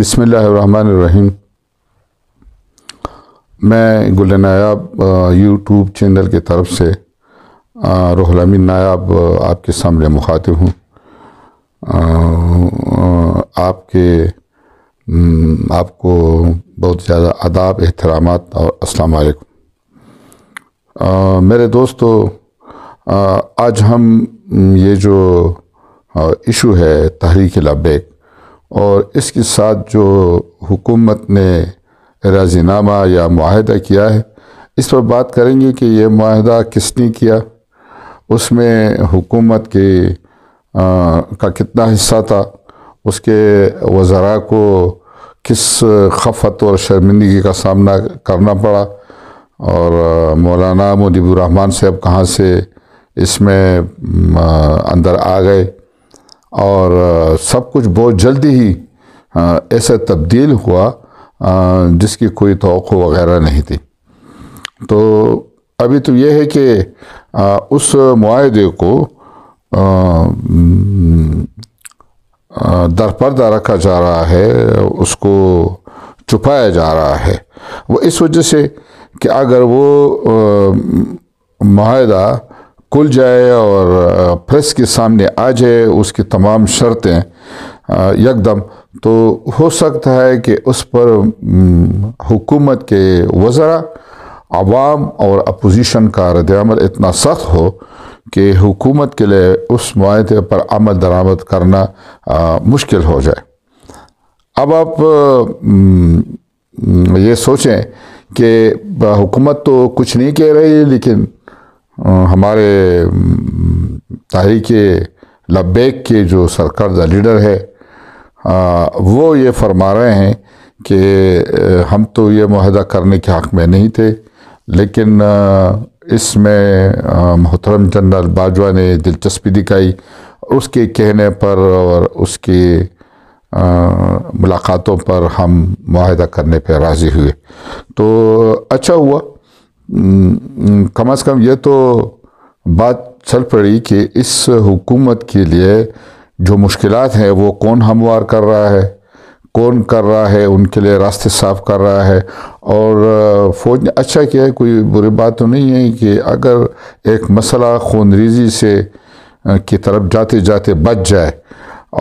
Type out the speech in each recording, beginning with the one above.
बिसमीम मैं गुल नायाब यूट्यूब चैनल की तरफ से रोहलामिन नायाब आपके सामने मुखातिब हूँ आपके आपको बहुत ज़्यादा आदाब एहतराम और अस्सलाम वालेकुम मेरे दोस्तों आज हम ये जो इशू है तहरीक लबैक और इसके साथ जो हुकूमत ने राजीनामा या माहदा किया है इस पर बात करेंगे कि यह माहदा किसने किया उसमें हुकूमत के आ, का कितना हिस्सा था उसके वज़रा को किस खफत और शर्मिंदगी का सामना करना पड़ा और मौलाना मुजीबरहमान साहब कहाँ से इसमें अंदर आ गए और सब कुछ बहुत जल्दी ही ऐसा तब्दील हुआ जिसकी कोई तो वगैरह नहीं थी तो अभी तो यह है कि उस माहे को दरपर्दा रखा जा रहा है उसको छुपाया जा रहा है वो इस वजह से कि अगर वो माहदा खुल जाए और प्रेस के सामने आ जाए उसकी तमाम शर्तें यकदम तो हो सकता है कि उस पर हुकूमत के वज़रा आवाम और अपोजिशन का रद्दमल इतना सख्त हो कि हुकूमत के लिए उस माहे पर अमल दरामद करना आ, मुश्किल हो जाए अब आप ये सोचें कि हुकूमत तो कुछ नहीं कह रही लेकिन हमारे तहरीक लब्बैक के जो सरकर्दा लीडर है आ, वो ये फरमा रहे हैं कि हम तो ये माहदा करने के हक़ में नहीं थे लेकिन इसमें मोहतरम जनरल बाजवा ने दिलचस्पी दिखाई उसके कहने पर और उसके मुलाकातों पर हम माहदा करने पर राज़ी हुए तो अच्छा हुआ कम अज़ कम ये तो बात चल पड़ी कि इस हुकूमत के लिए जो मुश्किल हैं वो कौन हमवार कर रहा है कौन कर रहा है उनके लिए रास्ते साफ कर रहा है और फौज ने अच्छा किया है कोई बुरी बात तो नहीं है कि अगर एक मसला खून रेजी से की तरफ जाते जाते बच जाए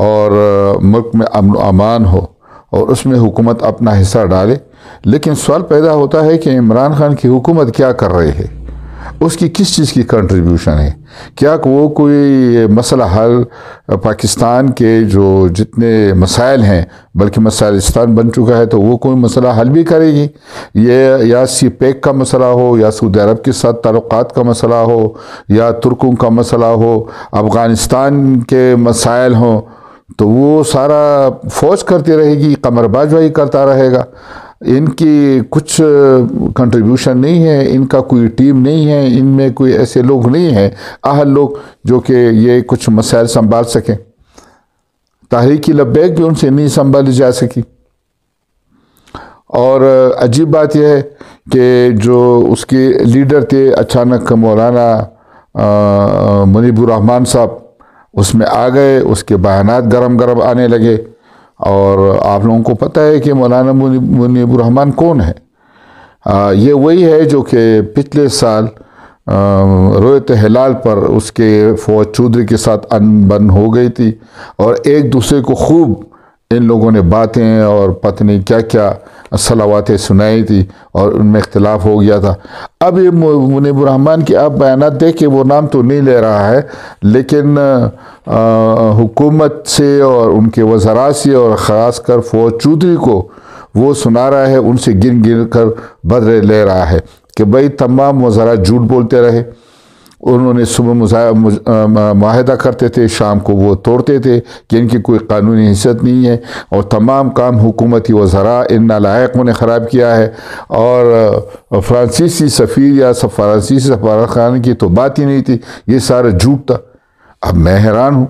और मुल्क में अमन अमान हो और उसमें हुकूमत अपना हिस्सा डाले लेकिन सवाल पैदा होता है कि इमरान खान की हुकूमत क्या कर रही है उसकी किस चीज़ की कंट्रीब्यूशन है क्या वो कोई मसला हल पाकिस्तान के जो जितने मसाइल हैं बल्कि मसालिस्तान बन चुका है तो वो कोई मसला हल भी करेगी ये या सी पैक का मसला हो या सऊदी अरब के साथ ताल्लुकात का मसला हो या तुर्कों का मसला हो अफ़गानिस्तान के मसाइल हों तो वो सारा फौज करती रहेगी कमर बाजवाई करता रहेगा इनकी कुछ कंट्रीब्यूशन नहीं है इनका कोई टीम नहीं है इनमें कोई ऐसे लोग नहीं हैं अहल लोग जो कि ये कुछ मसाइल संभाल सकें तहरीकी लबैक भी उनसे नहीं संभाली जा सकी और अजीब बात यह है कि जो उसके लीडर थे अचानक मौलाना मनीबुर रहमान साहब उसमें आ गए उसके बयानात गरम गरम आने लगे और आप लोगों को पता है कि मौलाना मुनीबरहमान कौन है आ, ये वही है जो कि पिछले साल रोयत हलाल पर उसके फौज चौधरी के साथ अनबन हो गई थी और एक दूसरे को खूब इन लोगों ने बातें और पत्नी क्या क्या सलावातें सुनाई थी और उनमें इख्तलाफ हो गया था अब ये मुनबरहमान की आप बयान दे कि वो नाम तो नहीं ले रहा है लेकिन हुकूमत से और उनके वजरा से और ख़ास कर फौज चौधरी को वो सुना रहा है उनसे गिन गिन कर बदले ले रहा है कि भाई तमाम वजरा झूठ बोलते रहे उन्होंने सुबह माहिदा करते थे शाम को वो तोड़ते थे कि इनकी कोई कानूनी हिस्सत नहीं है और तमाम काम हुकूमती वजरा इन नालायकों ने ख़राब किया है और फ्रांसीसी सफ़ीर या फ्रांसीसी सफारत खान की तो बात ही नहीं थी ये सारा झूठ था अब मैं हैरान हूँ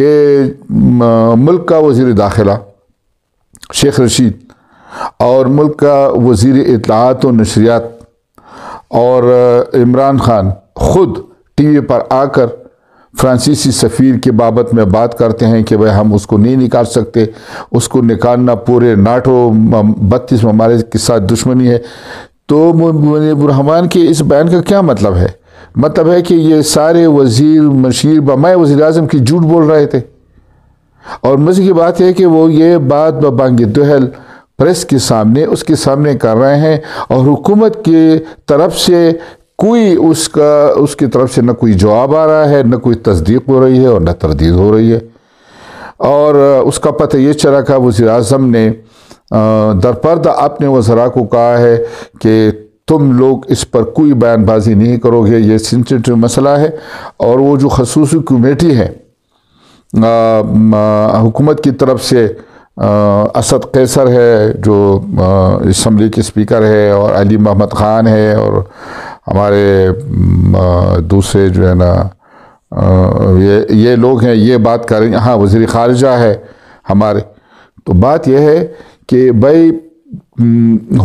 कि मुल्क का वज़ी दाखिला शेख रशीद और मुल्क का वजीर इतलात तो व नशरियात और इमरान ख़ान ख़ुद टीवी पर आकर फ्रांसीसी सफ़ीर के बाबत में बात करते हैं कि भाई हम उसको नहीं निकाल सकते उसको निकालना पूरे नाटो बत्तीस ममालिक के साथ दुश्मनी है तो मुबरहमान के इस बयान का क्या मतलब है मतलब है कि ये सारे वजीर मशीर बमाए वजी अजम की झूठ बोल रहे थे और मजे की बात है कि वो ये बात बबांग दहल प्रेस के सामने उसके सामने कर रहे हैं और हुकूमत के तरफ से कोई उसका उसकी तरफ से न कोई जवाब आ रहा है न कोई तस्दीक हो रही है और न तरदीद हो रही है और उसका पता ये चला कि वज़ी अजम ने दरपर्द अपने वजरा को कहा है कि तुम लोग इस पर कोई बयानबाजी नहीं करोगे ये सेंसिटिव मसला है और वो जो खसूस कमेटी है हुकूमत की तरफ से असद कैसर है जो इसम्बली के स्पीकर है और अली मोहम्मद ख़ान है और हमारे दूसरे जो है ना ये ये लोग हैं ये बात करें हाँ वज़ी ख़ारजा है हमारे तो बात यह है कि भाई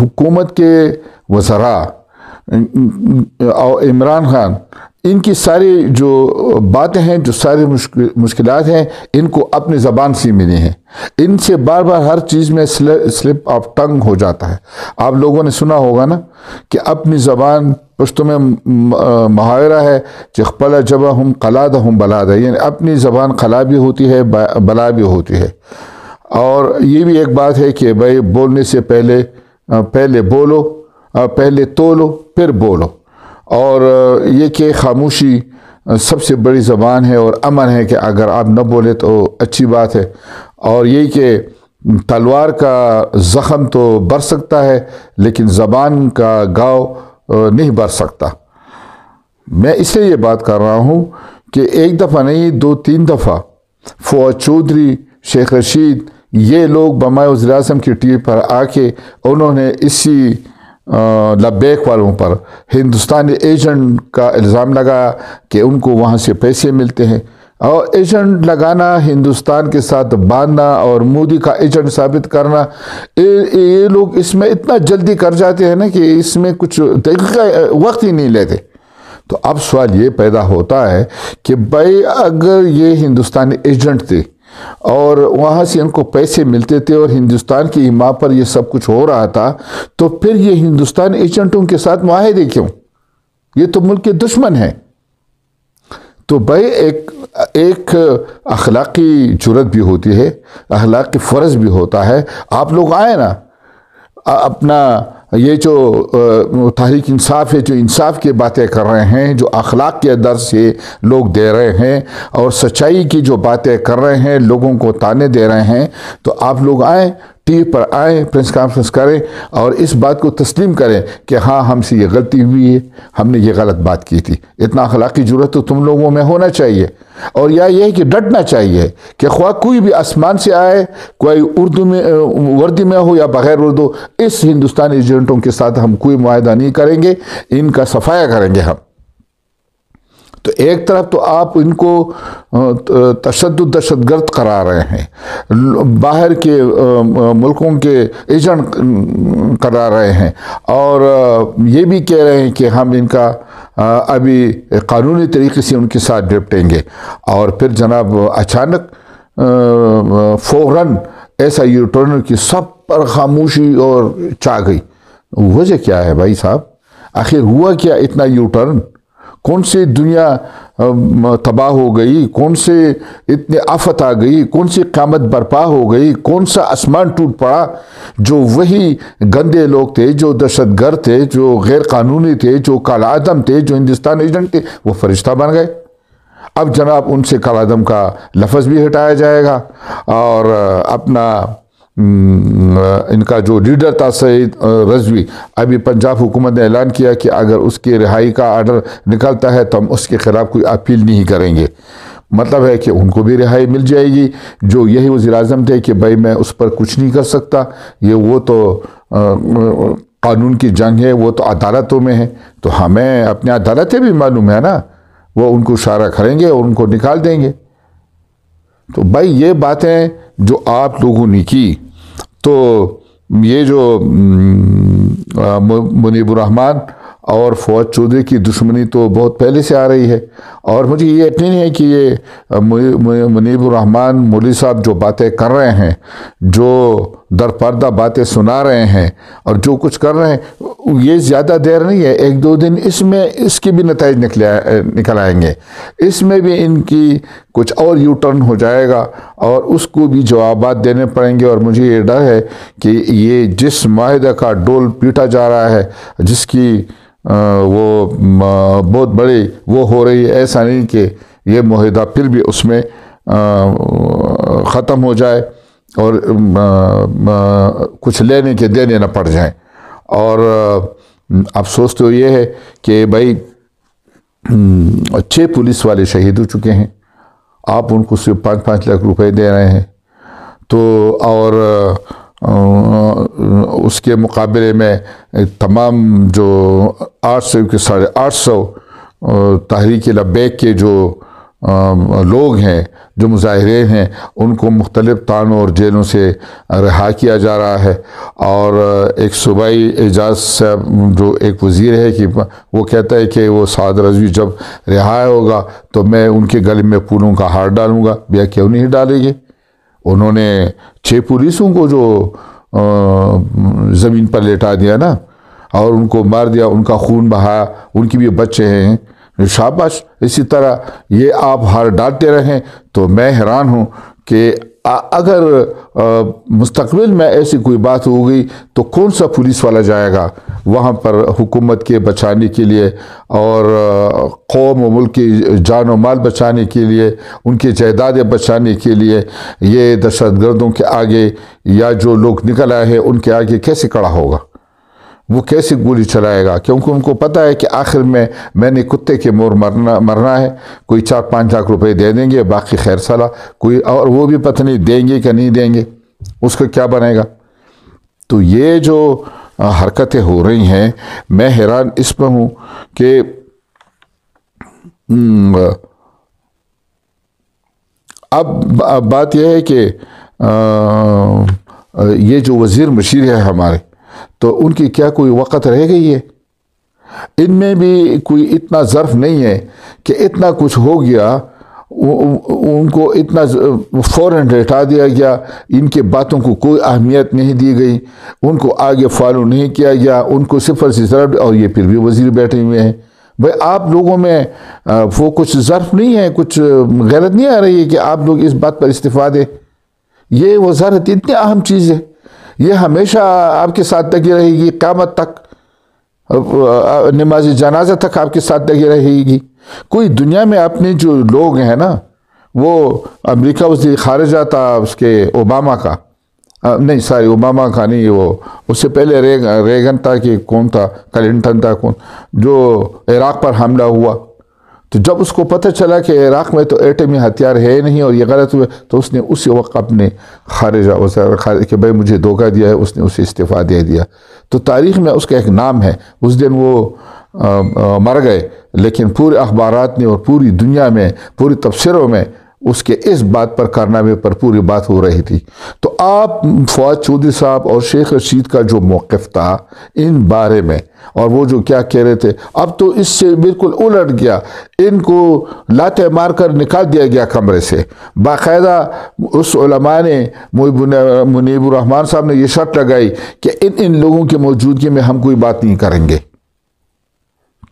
हुकूमत के वजरा और इमरान खान इनकी सारी जो बातें हैं जो सारी मुश्किल हैं इनको अपनी ज़बान से मिली हैं इनसे बार बार हर चीज़ में स्लिप ऑफ टंग हो जाता है आप लोगों ने सुना होगा ना कि अपनी ज़बान पुश्तों में मुहावरा है कि पला हम कलाद हम बलाद है यानी अपनी ज़बान खला भी होती है बला भी होती है और ये भी एक बात है कि भाई बोलने से पहले पहले बोलो पहले तोलो फिर बोलो और ये कि खामोशी सबसे बड़ी ज़बान है और अमन है कि अगर आप न बोले तो अच्छी बात है और यही कि तलवार का ज़ख़म तो बर सकता है लेकिन ज़बान का गाव नहीं बर सकता मैं इसलिए ये बात कर रहा हूँ कि एक दफ़ा नहीं दो तीन दफ़ा फौज चौधरी शेख रशीद ये लोग वजी अजम की टी पर आके उन्होंने इसी लबेक वालों पर हिंदुस्तानी एजेंट का इल्ज़ाम लगाया कि उनको वहाँ से पैसे मिलते हैं और एजेंट लगाना हिंदुस्तान के साथ बांधना और मोदी का एजेंट साबित करना ये लोग इसमें इतना जल्दी कर जाते हैं ना कि इसमें कुछ तरीका वक्त ही नहीं लेते तो अब सवाल ये पैदा होता है कि भाई अगर ये हिंदुस्तानी एजेंट थे और वहाँ से इनको पैसे मिलते थे और हिंदुस्तान की इमा पर ये सब कुछ हो रहा था तो फिर ये हिंदुस्तान एजेंटों के साथ माहे क्यों ये तो मुल्क के दुश्मन हैं तो भाई एक एक अखलाकी जरूरत भी होती है अखलाक फ़र्ज़ भी होता है आप लोग आए ना अपना ये जो तहरीक इंसाफ है जो इंसाफ की बातें कर रहे हैं जो अखलाक के दर से लोग दे रहे हैं और सच्चाई की जो बातें कर रहे हैं लोगों को ताने दे रहे हैं तो आप लोग आए टी वी पर आए प्रेस कॉन्फ्रेंस करें और इस बात को तस्लीम करें कि हाँ हमसे ये गलती हुई है हमने ये गलत बात की थी इतना अखलाक जरूरत तो तुम लोगों में होना चाहिए और या यह कि डटना चाहिए कि ख्वा कोई भी आसमान से आए कोई उर्दू में वर्दी में हो या बग़ैर उर्दू इस हिंदुस्तानी एजेंटों के साथ हम कोई माहा नहीं करेंगे इनका सफाया करेंगे हम तो एक तरफ तो आप इनको तशद गर्द करा रहे हैं बाहर के मुल्कों के एजेंट करा रहे हैं और ये भी कह रहे हैं कि हम इनका अभी कानूनी तरीके से उनके साथ निपटेंगे और फिर जनाब अचानक फ़ौरन ऐसा यूटर्न की सब पर खामोशी और चा गई वजह क्या है भाई साहब आखिर हुआ क्या इतना यूटर्न कौन सी दुनिया तबाह हो गई कौन से इतने आफत आ गई कौन सी क़्यामत बर्पा हो गई कौन सा आसमान टूट पड़ा जो वही गंदे लोग थे जो दहशतगर थे जो गैर कानूनी थे जो कालादम थे जो हिंदुस्तान एजेंट थे वो फरिश्ता बन गए अब जनाब उनसे कालादम का लफज भी हटाया जाएगा और अपना हम्म, इनका जो लीडर था सईद रजवी अभी पंजाब हुकूमत ने ऐलान किया कि अगर उसकी रिहाई का आर्डर निकलता है तो हम उसके ख़िलाफ़ कोई अपील नहीं करेंगे मतलब है कि उनको भी रिहाई मिल जाएगी जो यही वज़ी अजम थे कि भाई मैं उस पर कुछ नहीं कर सकता ये वो तो कानून की जंग है वो तो अदालतों में है तो हमें अपनी अदालतें भी मालूम है ना वो उनको इशारा करेंगे और उनको निकाल देंगे तो भाई ये बातें जो आप लोगों ने की तो ये जो हम्म, रहमान और फौज चौधरी की दुश्मनी तो बहुत पहले से आ रही है और मुझे ये यकीन है कि ये मुनीबुररहमान मौली साहब जो बातें कर रहे हैं जो दरपर्दा बातें सुना रहे हैं और जो कुछ कर रहे हैं ये ज़्यादा देर नहीं है एक दो दिन इसमें इसके भी नतज निकले निकल आएंगे इसमें भी इनकी कुछ और यू टर्न हो जाएगा और उसको भी जवाब देने पड़ेंगे और मुझे ये डर है कि ये जिस माहदे का डोल पीटा जा रहा है जिसकी वो बहुत बड़ी वो हो रही है ऐसा नहीं कि ये माहदा फिर भी उसमें ख़त्म हो जाए और आ, आ, कुछ लेने के देने न पड़ जाएं और अफसोस तो ये है कि भाई छः पुलिस वाले शहीद हो चुके हैं आप उनको सिर्फ पाँच पाँच लाख रुपए दे रहे हैं तो और उसके मुकाबले में तमाम जो आठ सौ के साढ़े आठ सौ तहरीक लब्बैक के जो लोग हैं जो मुजाहरे हैं उनको मुख्तलिफ़ तानों और जेलों से रिहा किया जा रहा है और एक सूबाई एजाज साहब जो एक वजीर है कि वो कहता है कि वो साद रजवी जब रिहा होगा तो मैं उनके गले में फूलों का हार डालूँगा भैया क्यों नहीं डालेंगे उन्होंने छः पुलिसों को जो ज़मीन पर लेटा दिया ना और उनको मार दिया उनका खून बहाया उनकी भी बच्चे हैं शाबाश इसी तरह ये आप हार डालते रहें तो मैं हैरान हूँ कि अगर मुस्तबिल में ऐसी कोई बात होगी तो कौन सा पुलिस वाला जाएगा वहाँ पर हुकूमत के बचाने के लिए और कौम व मुल्क की जान व माल बचाने के लिए उनकी जायदादें बचाने के लिए ये दहशत गर्दों के आगे या जो लोग निकल आए हैं उनके आगे कैसे खड़ा होगा वो कैसे गोली चलाएगा क्योंकि उनको पता है कि आखिर में मैंने कुत्ते के मोर मरना मरना है कोई चार पाँच लाख रुपए दे देंगे बाकी खैर सला कोई और वो भी पता नहीं देंगे कि नहीं देंगे उसको क्या बनेगा तो ये जो हरकतें हो रही हैं मैं हैरान इस पर हूँ कि हम्म, अब, अब बात यह है कि ये जो वज़ी मशीर है हमारे तो उनकी क्या कोई वक़्त रह गई है इनमें भी कोई इतना ज़र्फ नहीं है कि इतना कुछ हो गया उनको इतना फ़ौर हटा दिया गया इनके बातों को कोई अहमियत नहीं दी गई उनको आगे फॉलो नहीं किया गया उनको सिफर से जरब और ये फिर भी वज़ी बैठे हुए हैं भाई आप लोगों में वो कुछ ज़र्फ नहीं है कुछ गलत नहीं आ रही है कि आप लोग इस बात पर इस्तीफ़ा दें ये वजारत इतनी अहम चीज़ है ये हमेशा आपके साथ लगी रहेगी क्यामत तक नमाज जनाजा तक आपके साथ लगी रहेगी कोई दुनिया में अपने जो लोग हैं ना वो अमेरिका उसकी खारजा था उसके ओबामा का नहीं सारी ओबामा का नहीं वो उससे पहले रेगन था कि कौन था क्लिंटन था कौन जो इराक़ पर हमला हुआ तो जब उसको पता चला कि इराक़ में तो एटमी हथियार है नहीं और ये गलत हुए तो उसने उसी वक्त अपने खारिजा वजार खारिज के भाई मुझे धोखा दिया है उसने उसे इस्तीफ़ा दे दिया तो तारीख़ में उसका एक नाम है उस दिन वो आ, आ, मर गए लेकिन पूरे अखबार ने और पूरी दुनिया में पूरी तबसरों में उसके इस बात पर कारनामे पर पूरी बात हो रही थी तो आप फवाद चौधरी साहब और शेख रशीद का जो मौक़ था इन बारे में और वो जो क्या कह रहे थे अब तो इससे बिल्कुल उलट गया इनको लाते मार कर निकाल दिया गया कमरे से बाकायदा उस ने मुनीबुररहमान साहब ने ये शर्त लगाई कि इन इन लोगों की मौजूदगी में हम कोई बात नहीं करेंगे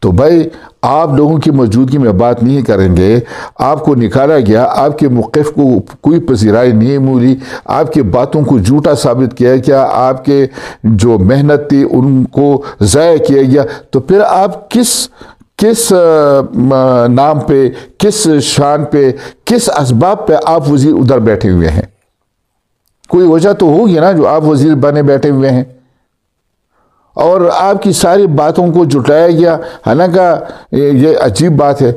तो भाई आप लोगों की मौजूदगी में बात नहीं करेंगे आपको निकाला गया आपके मौक़ को कोई पसीराई नहीं मिली आपके बातों को झूठा साबित किया गया आपके जो मेहनत थी उनको ज़ाय किया गया तो फिर आप किस किस नाम पे किस शान पे किस इसबाब पे आप वज़ीर उधर बैठे हुए हैं कोई वजह तो होगी ना जो आप वज़ीर बने बैठे हुए हैं और आपकी सारी बातों को जुटाया गया हालांकि ये अजीब बात है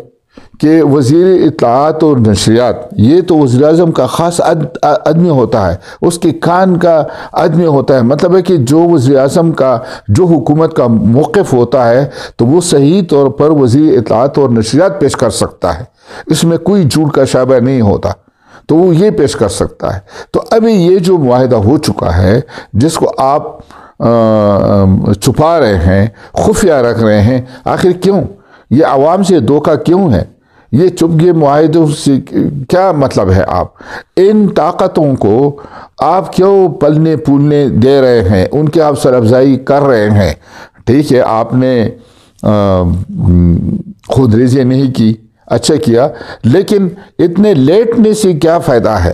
कि वजीर इतलात और नशरियात ये तो वजी अजम का ख़ास अदम होता है उसके कान का आदमी होता है मतलब है कि जो वजी अजम का जो हुकूमत का मौक़ होता है तो वो सही तौर पर वजी इतलात और नशरियात पेश कर सकता है इसमें कोई झूठ का शाबा नहीं होता तो वो ये पेश कर सकता है तो अभी ये जो माहदा हो चुका है जिसको आप छुपा रहे हैं खुफिया रख रहे हैं आखिर क्यों ये आवाम से धोखा क्यों है ये चुपगे माहदों से क्या मतलब है आप इन ताकतों को आप क्यों पलने पुलने दे रहे हैं उनके आप अफजाई कर रहे हैं ठीक है आपने हम्म, खुद रेजे नहीं की अच्छा किया लेकिन इतने लेटने से क्या फ़ायदा है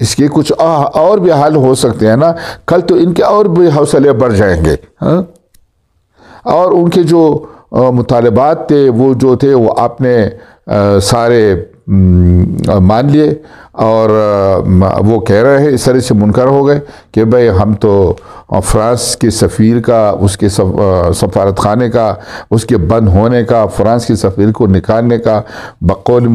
इसके कुछ और भी हाल हो सकते हैं ना कल तो इनके और भी हौसले बढ़ जाएंगे हा? और उनके जो मुतालबात थे वो जो थे वो आपने सारे मान लिए और वो कह रहे हैं इस तरह से मुनकर हो गए कि भाई हम तो फ्रांस के सफ़ीर का उसके सफारत खाने का उसके बंद होने का फ्रांस के सफ़ीर को निकालने का बकौल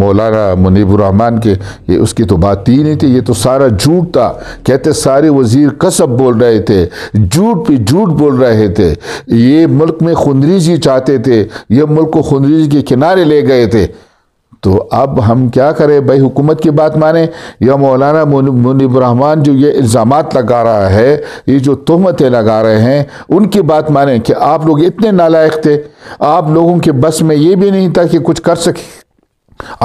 मौलाना मुनीबरहमान के ये उसकी तो बात ही नहीं थी ये तो सारा झूठ था कहते सारे वज़ीर कसब बोल रहे थे झूठ पे झूठ बोल रहे थे ये मुल्क में खुंदरीजी चाहते थे ये मुल्क को खुंदरीजी के किनारे ले गए थे तो अब हम क्या करें भाई हुकूमत की बात माने या मौलाना मुनीब रहमान जो ये इल्ज़ाम लगा रहा है ये जो तहमतें लगा रहे हैं उनकी बात माने कि आप लोग इतने नालायक थे आप लोगों के बस में ये भी नहीं था कि कुछ कर सके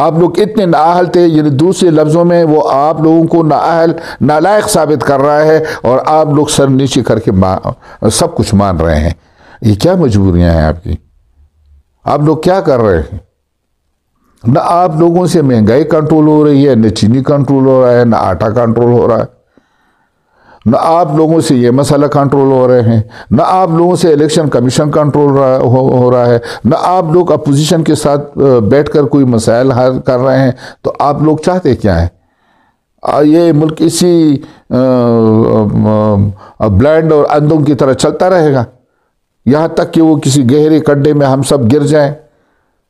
आप लोग इतने नाअहल थे यानी दूसरे लफ्ज़ों में वो आप लोगों को नाअहल नालायक साबित कर रहा है और आप लोग सर नीचे करके सब कुछ मान रहे हैं ये क्या मजबूरियाँ हैं आपकी आप लोग क्या कर रहे हैं ना आप लोगों से महंगाई कंट्रोल हो रही है न चीनी कंट्रोल हो रहा है ना आटा कंट्रोल हो रहा है ना आप लोगों से ये मसाला कंट्रोल हो रहे हैं ना आप लोगों से इलेक्शन कमीशन कंट्रोल हो, हो रहा है ना आप लोग अपोजिशन के साथ बैठकर कोई मसाइल हल कर रहे हैं तो आप लोग चाहते क्या है ये मुल्क इसी ब्लाइंड और अंधों की तरह चलता रहेगा यहाँ तक कि वो किसी गहरे गड्ढे में हम सब गिर जाएं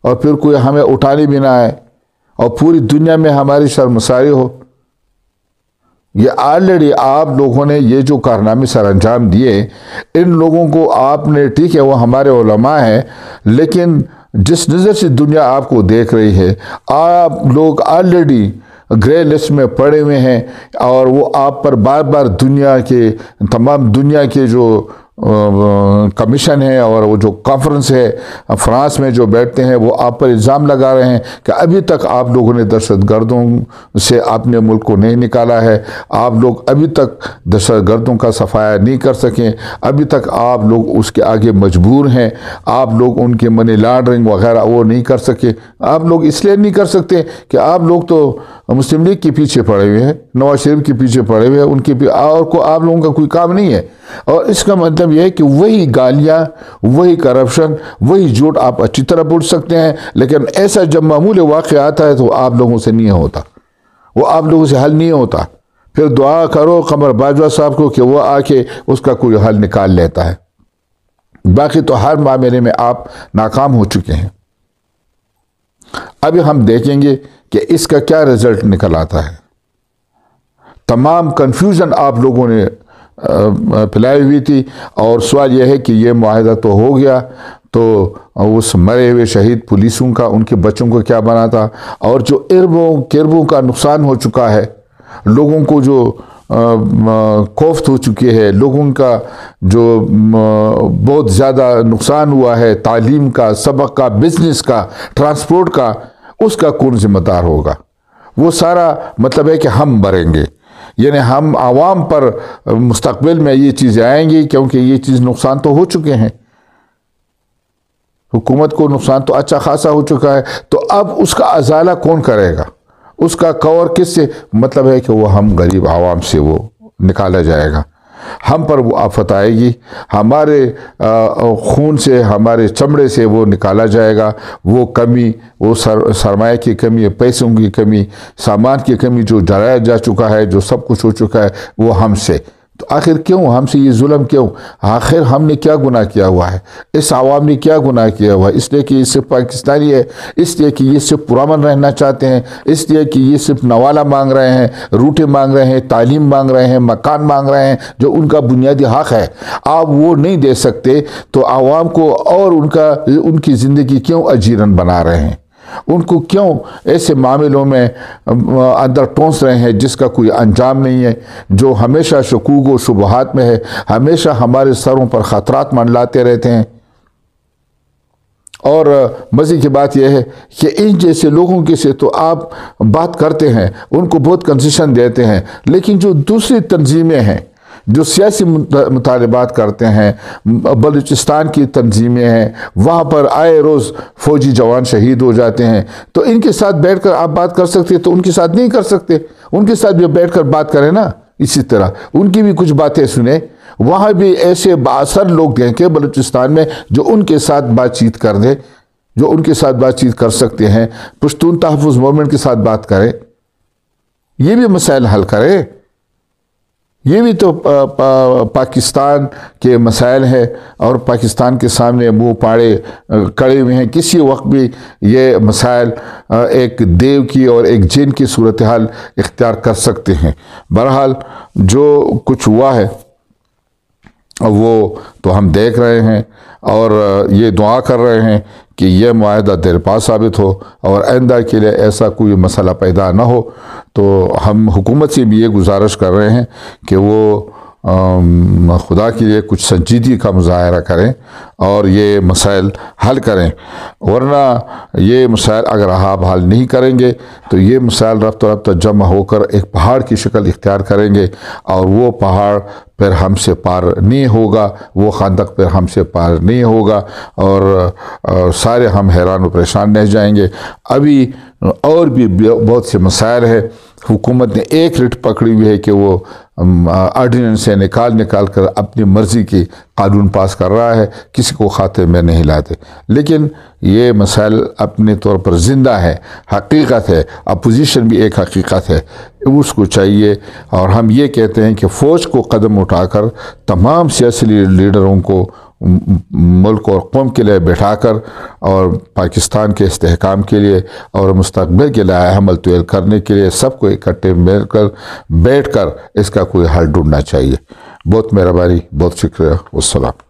और फिर कोई हमें उठाने भी ना आए और पूरी दुनिया में हमारी शर्मसारी हो ये ऑलरेडी आप लोगों ने ये जो कारनामे सर अंजाम दिए इन लोगों को आपने ठीक है वो हमारे ओलमा है लेकिन जिस नज़र से दुनिया आपको देख रही है आप लोग ऑलरेडी ग्रे लिस्ट में पड़े हुए हैं और वो आप पर बार बार दुनिया के तमाम दुनिया के जो कमीशन है और वो जो कॉन्फ्रेंस है फ्रांस में जो बैठते हैं वो आप पर इल्ज़ाम लगा रहे हैं कि अभी तक आप लोगों ने दहशत गर्दों से अपने मुल्क को नहीं निकाला है आप लोग अभी तक दहशत गर्दों का सफाया नहीं कर सकें अभी तक आप लोग उसके आगे मजबूर हैं आप लोग उनके मनी लॉन्ड्रिंग वगैरह वो नहीं कर सके आप लोग इसलिए नहीं कर सकते कि आप लोग तो और मुस्लिम लीग के पीछे पड़े हुए हैं नवाज शरीफ के पीछे पड़े हुए हैं उनके और को आप लोगों का कोई काम नहीं है और इसका मतलब यह है कि वही गालियाँ वही करप्शन वही जोट आप अच्छी तरह बोल सकते हैं लेकिन ऐसा जब मामूल वाक़ आता है तो आप लोगों से नहीं होता वो आप लोगों से हल नहीं होता फिर दुआ करो कमर बाजवा साहब को कि वह आके उसका कोई हल निकाल लेता है बाकी तो हर मामले में आप नाकाम हो चुके हैं अभी हम देखेंगे कि इसका क्या रिजल्ट निकल आता है तमाम कंफ्यूजन आप लोगों ने फैलाई हुई थी और सवाल यह है कि यह माहदा तो हो गया तो उस मरे हुए शहीद पुलिसों का उनके बच्चों को क्या बना था और जो इरबों किरबों का नुकसान हो चुका है लोगों को जो कोफ्त हो चुके हैं लोगों का जो बहुत ज़्यादा नुकसान हुआ है तालीम का सबक का बिजनेस का ट्रांसपोर्ट का उसका कौन ज़िम्मेदार होगा वो सारा मतलब है कि हम भरेंगे यानी हम आवाम पर मुस्तबिल में ये चीज़ें आएंगी क्योंकि ये चीज़ नुकसान तो हो चुके हैं हुकूमत को नुकसान तो अच्छा खासा हो चुका है तो अब उसका अजाला कौन करेगा उसका कवर किससे मतलब है कि वो हम गरीब आवाम से वो निकाला जाएगा हम पर वो आफत आएगी हमारे खून से हमारे चमड़े से वो निकाला जाएगा वो कमी वो सर सरमाए की कमी पैसों की कमी सामान की कमी जो डराया जा चुका है जो सब कुछ हो चुका है वो हमसे तो आखिर क्यों हमसे ये जुल्म क्यों आखिर हमने क्या गुनाह किया हुआ है इस आवाम ने क्या गुनाह किया हुआ है इसलिए कि ये सिर्फ पाकिस्तानी है इसलिए कि ये सिर्फ पुरान रहना चाहते हैं इसलिए कि ये सिर्फ नवाला मांग रहे हैं रूटे मांग रहे हैं तालीम मांग रहे हैं मकान मांग रहे हैं जो उनका बुनियादी हक़ है आप वो नहीं दे सकते तो आवाम को और उनका उनकी ज़िंदगी क्यों अजीरन बना रहे हैं उनको क्यों ऐसे मामलों में अंदर टोंस रहे हैं जिसका कोई अंजाम नहीं है जो हमेशा शकूक व शुबहत में है हमेशा हमारे सरों पर ख़तरात मंडलाते रहते हैं और मज़े की बात यह है कि इन जैसे लोगों के से तो आप बात करते हैं उनको बहुत कंसेशन देते हैं लेकिन जो दूसरी तंजीमें हैं जो सियासी मुतालबात करते हैं बलूचिस्तान की तंजीमें हैं वहाँ पर आए रोज़ फौजी जवान शहीद हो जाते हैं तो इनके साथ बैठ कर आप बात कर सकते तो उनके साथ नहीं कर सकते उनके साथ भी बैठ कर बात करें ना इसी तरह उनकी भी कुछ बातें सुने वहाँ भी ऐसे बासर लोग देखें बलूचिस्तान में जो उनके साथ बातचीत कर दें जो उनके साथ बातचीत कर सकते हैं पुश्तून तहफ़ मोमेंट के साथ बात करें ये भी मसाइल हल करें ये भी तो पाकिस्तान के मसाइल हैं और पाकिस्तान के सामने मुंह पाड़े कड़े हुए हैं किसी वक्त भी ये मसाइल एक देव की और एक जिन की सूरत हाल इख्तियार कर सकते हैं बहरहाल जो कुछ हुआ है वो तो हम देख रहे हैं और ये दुआ कर रहे हैं कि यह माहा पास साबित हो और आइंदा के लिए ऐसा कोई मसला पैदा ना हो तो हम हुकूमत से भी ये गुजारिश कर रहे हैं कि वो खुदा के लिए कुछ संजीदगी का मुजाहरा करें और ये मसाइल हल करें वरना ये मसाइल अगर आप हल नहीं करेंगे तो ये मसाइल रफ्त रफ्त जमा होकर एक पहाड़ की शक्ल इख्तियार करेंगे और वो पहाड़ फिर हमसे पार नहीं होगा वो खंदक फिर हमसे पार नहीं होगा और, सारे हम हैरान परेशान रह जाएंगे अभी और भी बहुत से मसाइल है हुकूमत ने एक रिट पकड़ी हुई है कि वो आर्डीनेंस है निकाल निकाल कर अपनी मर्ज़ी की कानून पास कर रहा है किसी को खाते में नहीं लाते लेकिन ये मसाइल अपने तौर पर ज़िंदा है हकीकत है अपोजिशन भी एक हकीकत है उसको चाहिए और हम ये कहते हैं कि फ़ौज को कदम उठाकर तमाम सियासी लीडरों को मुल्क और कौम के लिए बैठा कर और पाकिस्तान के इसकाम के लिए और मुस्तबिल के लिए हमल तैल करने के लिए सबको इकट्ठे मिलकर बैठ कर इसका कोई हल ढूंढना चाहिए बहुत मेहरबानी बहुत शुक्रिया वसलम